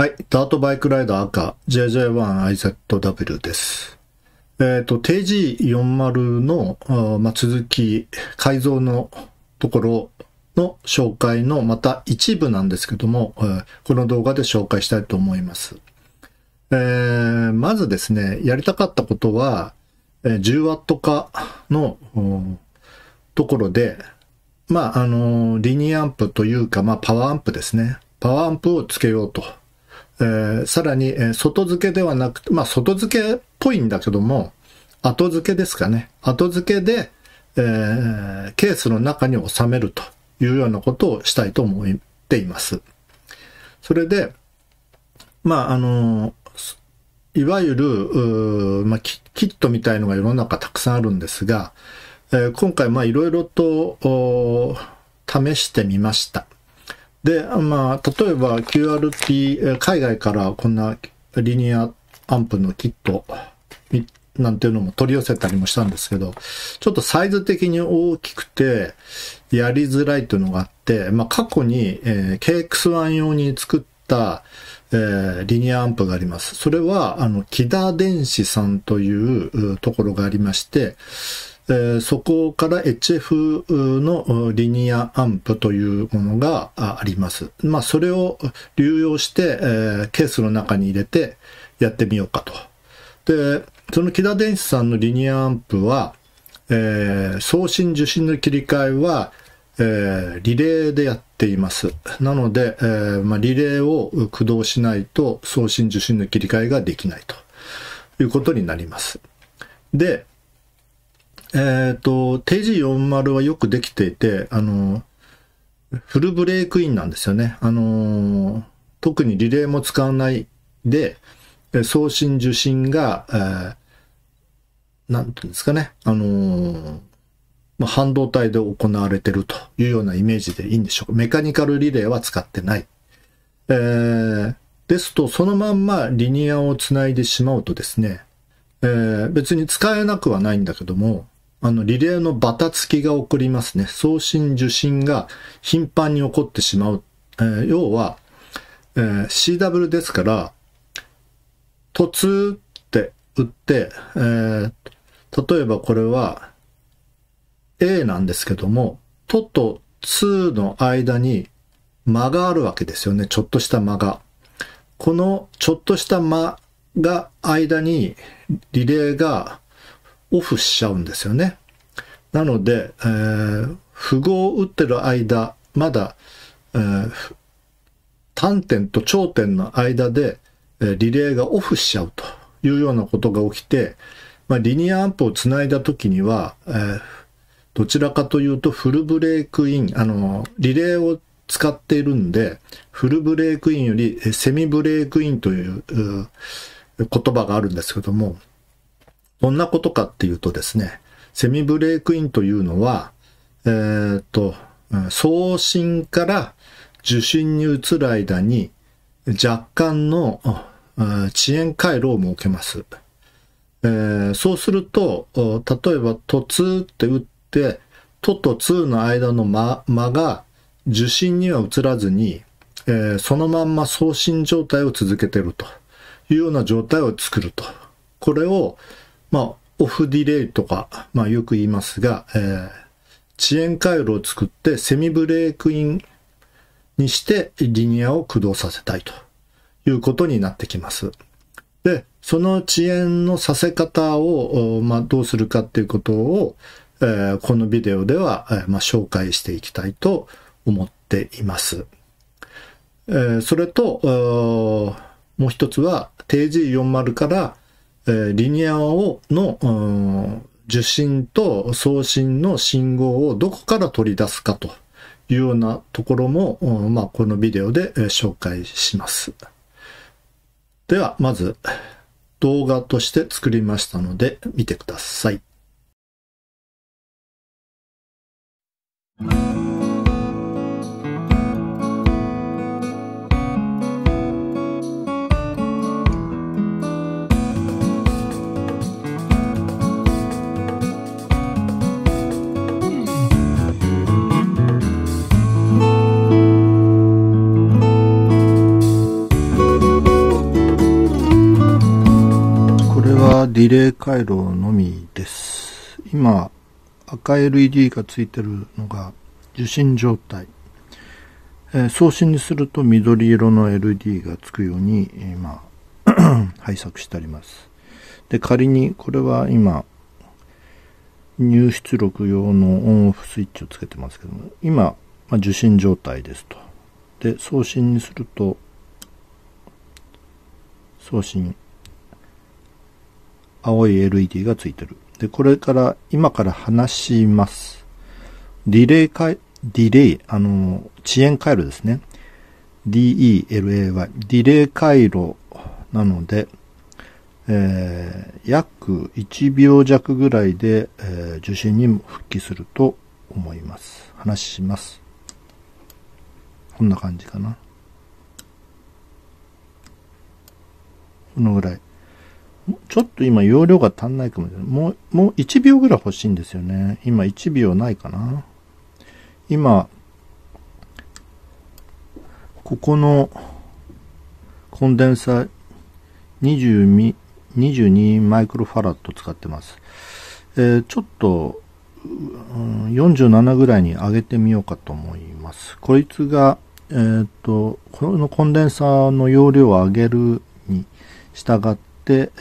はい。ダートバイクライダー赤 JJ1IZW です。えっ、ー、と、t g 40の、まあ、続き、改造のところの紹介のまた一部なんですけども、えー、この動画で紹介したいと思います。えー、まずですね、やりたかったことは、え 10W 化のところで、まあ、あのリニアアンプというか、まあ、パワーアンプですね。パワーアンプをつけようと。えー、さらに、え外付けではなくて、まあ、外付けっぽいんだけども、後付けですかね。後付けで、えー、ケースの中に収めるというようなことをしたいと思っています。それで、まあ、あの、いわゆる、まあ、キットみたいのが世の中たくさんあるんですが、えー、今回、まあ、いろいろと、試してみました。で、まあ、例えば q r p 海外からこんなリニアアンプのキット、なんていうのも取り寄せたりもしたんですけど、ちょっとサイズ的に大きくて、やりづらいというのがあって、まあ、過去に、えー、KX1 用に作った、えー、リニアアンプがあります。それは、あの、木田電子さんというところがありまして、えそこから HF のリニアアンプというものがあります。まあ、それを流用して、えケースの中に入れてやってみようかと。で、その木田電子さんのリニアアンプは、えー、送信受信の切り替えは、えリレーでやっています。なので、えまあ、リレーを駆動しないと送信受信の切り替えができないということになります。で、えっ、ー、と、定時40はよくできていて、あの、フルブレイクインなんですよね。あの、特にリレーも使わないで、送信受信が、えー、なんていうんですかね、あのまあ、半導体で行われてるというようなイメージでいいんでしょうか。メカニカルリレーは使ってない。えー、ですと、そのまんまリニアをつないでしまうとですね、えー、別に使えなくはないんだけども、あの、リレーのバタつきが起こりますね。送信受信が頻繁に起こってしまう。えー、要は、えー、CW ですから、突って打って、えー、例えばこれは A なんですけども、とと2の間に間があるわけですよね。ちょっとした間が。このちょっとした間が間にリレーがオフしちゃうんですよね。なので、えー、符号を打ってる間、まだ、えー、端点と頂点の間で、えリレーがオフしちゃうというようなことが起きて、まあ、リニアアンプをつないだ時には、えー、どちらかというとフルブレイクイン、あの、リレーを使っているんで、フルブレイクインよりセミブレイクインという言葉があるんですけども、どんなことかっていうとですね、セミブレイクインというのは、えー、っと、送信から受信に移る間に若干の遅延回路を設けます。えー、そうすると、例えば、とつって打って、ととつの間の間間が受信には移らずに、えー、そのまんま送信状態を続けてるというような状態を作ると。これを、まあ、オフディレイとか、まあ、よく言いますが、えー、遅延回路を作ってセミブレークインにしてリニアを駆動させたいということになってきます。で、その遅延のさせ方を、まあ、どうするかっていうことを、えー、このビデオでは、えー、まあ、紹介していきたいと思っています。えー、それと、もう一つは、定 G40 からえリニアをの、うん受信と送信の信号をどこから取り出すかというようなところも、まあ、このビデオで紹介します。では、まず動画として作りましたので見てください。はディレイ回路のみです。今、赤 LED がついてるのが受信状態。えー、送信にすると緑色の LED がつくように今、配 作してあります。で、仮にこれは今、入出力用のオンオフスイッチをつけてますけども、今、まあ、受信状態ですと。で、送信にすると、送信。青い LED がついてる。で、これから、今から話します。ディレイか、ディレイ、あの、遅延回路ですね。DELAY、ディレイ回路なので、えー、約1秒弱ぐらいで、えー、受信に復帰すると思います。話します。こんな感じかな。このぐらい。ちょっと今容量が足んないかもしれない。もう、もう1秒ぐらい欲しいんですよね。今1秒ないかな。今、ここのコンデンサー22 2マイクロファラット使ってます。えー、ちょっと、うん、47ぐらいに上げてみようかと思います。こいつが、えっ、と、このコンデンサーの容量を上げるに従って、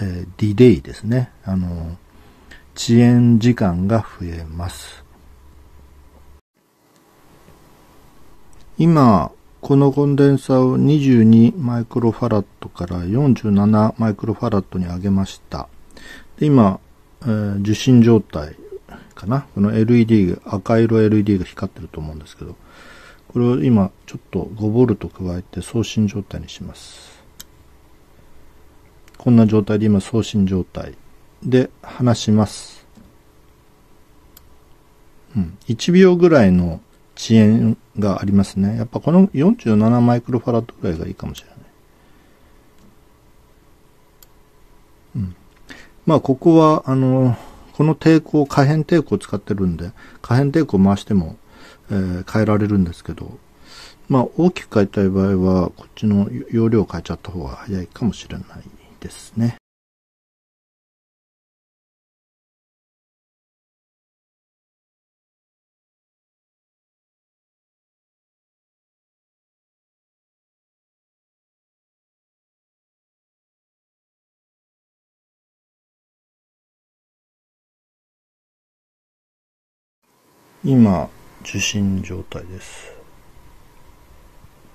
えー、d d a ですね。あの、遅延時間が増えます。今、このコンデンサーを22マイクロファラットから47マイクロファラットに上げました。で今、えー、受信状態かな。この LED、赤色 LED が光ってると思うんですけど、これを今ちょっと 5V 加えて送信状態にします。こんな状態で今送信状態で話します。うん。1秒ぐらいの遅延がありますね。やっぱこの47マイクロファラットぐらいがいいかもしれない。うん。まあここは、あの、この抵抗、可変抵抗を使ってるんで、可変抵抗を回しても、えー、変えられるんですけど、まあ大きく変えたい場合は、こっちの容量を変えちゃった方が早いかもしれない。ですね。今受信状態です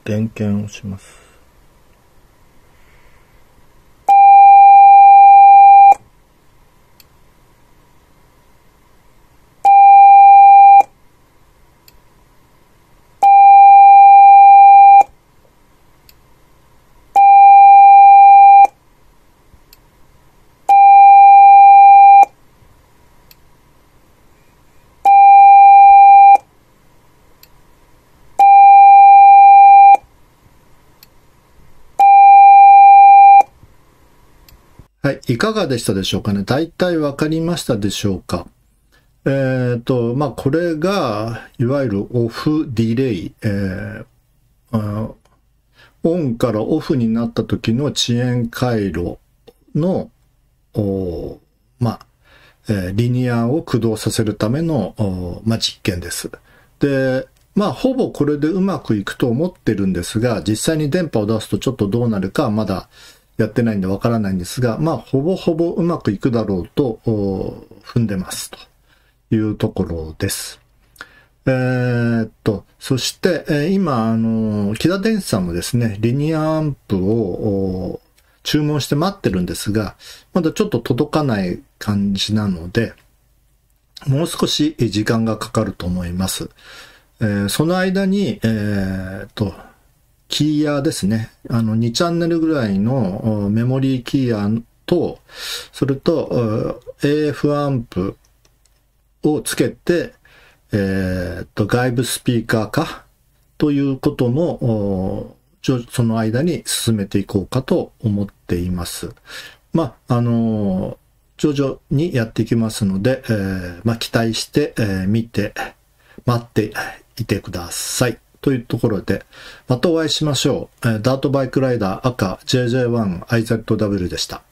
電源をしますはい、いかがでしたでしょうかね。大体わかりましたでしょうか。えっ、ー、と、まあ、これが、いわゆるオフディレイ、えー、オンからオフになった時の遅延回路の、まあ、えー、リニアを駆動させるための、まあ、実験です。で、まあ、ほぼこれでうまくいくと思ってるんですが、実際に電波を出すとちょっとどうなるかまだやってないんでわからないんですが、まあ、ほぼほぼうまくいくだろうと踏んでますというところです。えー、っと、そして、え今、あの、木田電子さんもですね、リニアアンプを注文して待ってるんですが、まだちょっと届かない感じなので、もう少し時間がかかると思います。えー、その間に、えー、っと、キーヤーですね。あの、2チャンネルぐらいのメモリーキーヤーと、それと、AF アンプをつけて、えー、っと、外部スピーカー化ということも、その間に進めていこうかと思っています。まあ、あのー、徐々にやっていきますので、えー、まあ、期待してえー、見て、待っていてください。というところで、またお会いしましょう。ダートバイクライダー赤 JJ1IZW でした。